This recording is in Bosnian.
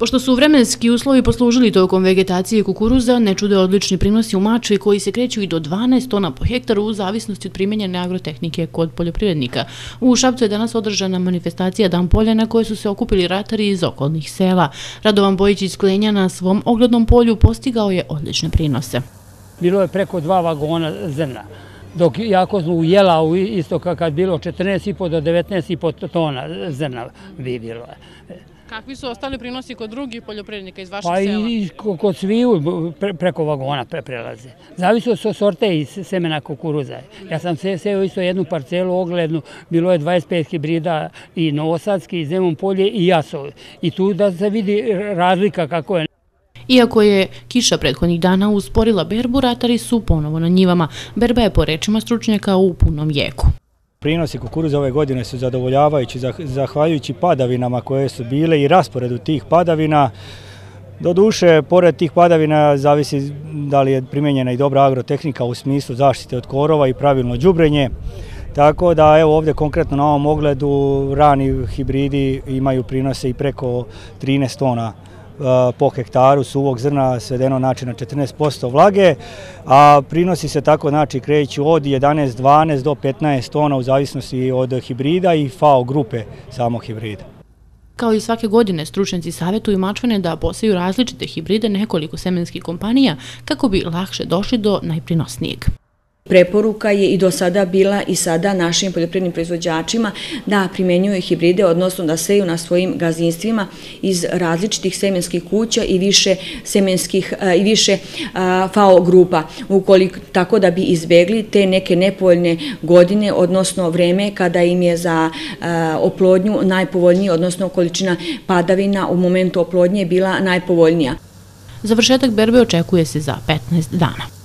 Pošto su vremenski uslovi poslužili tokom vegetacije kukuruza, ne čude odlični prinosi u mače koji se kreću i do 12 tona po hektaru u zavisnosti od primjenjene agrotehnike kod poljoprivrednika. U Šapcu je danas održana manifestacija Dan polja na koje su se okupili ratari iz okolnih sela. Radovan Bojić iz Klenja na svom oglednom polju postigao je odlične prinose. Bilo je preko dva vagona zrna. Dok jako smo u jela, isto kad bilo 14,5 do 19,5 tona zrna bi je. Kakvi su ostali prinosi kod drugih poljoprivrednika iz vašeg sela? Pa i kod sviju preko vagona pre, prelaze. Zavisno su sorte i semena kukuruza. Ja sam se, seo isto jednu parcelu oglednu, bilo je 25 hibrida i Novosadski, i Zemom polje i Jasov. I tu da se vidi razlika kako je. Iako je kiša prethodnih dana usporila berbu, ratari su ponovo na njivama. Berba je po rečima stručnjaka u punom jeku prinosi kukuruza ove godine su zadovoljavajući zahvaljujući padavinama koje su bile i rasporedu tih padavina. Doduše, pored tih padavina zavisi da li je primjenjena i dobra agrotehnika u smislu zaštite od korova i pravilno džubrenje. Tako da evo ovdje konkretno na ovom ogledu rani hibridi imaju prinose i preko 13 tona po hektaru suvog zrna svedeno znači na 14% vlage, a prinosi se tako znači kreću od 11, 12 do 15 tona u zavisnosti od hibrida i FAO grupe samo hibrida. Kao i svake godine, stručnici savjetuju mačvane da posaju različite hibride nekoliko semenskih kompanija kako bi lakše došli do najprinosnijeg. Preporuka je i do sada bila i sada našim poljoprivrednim proizvođačima da primenjuju hibride, odnosno da seju na svojim gazdinstvima iz različitih semenskih kuća i više semenskih i više FAO grupa, tako da bi izbegli te neke nepovoljne godine, odnosno vreme kada im je za oplodnju najpovoljniji, odnosno količina padavina u momentu oplodnje bila najpovoljnija. Završetak berbe očekuje se za 15 dana.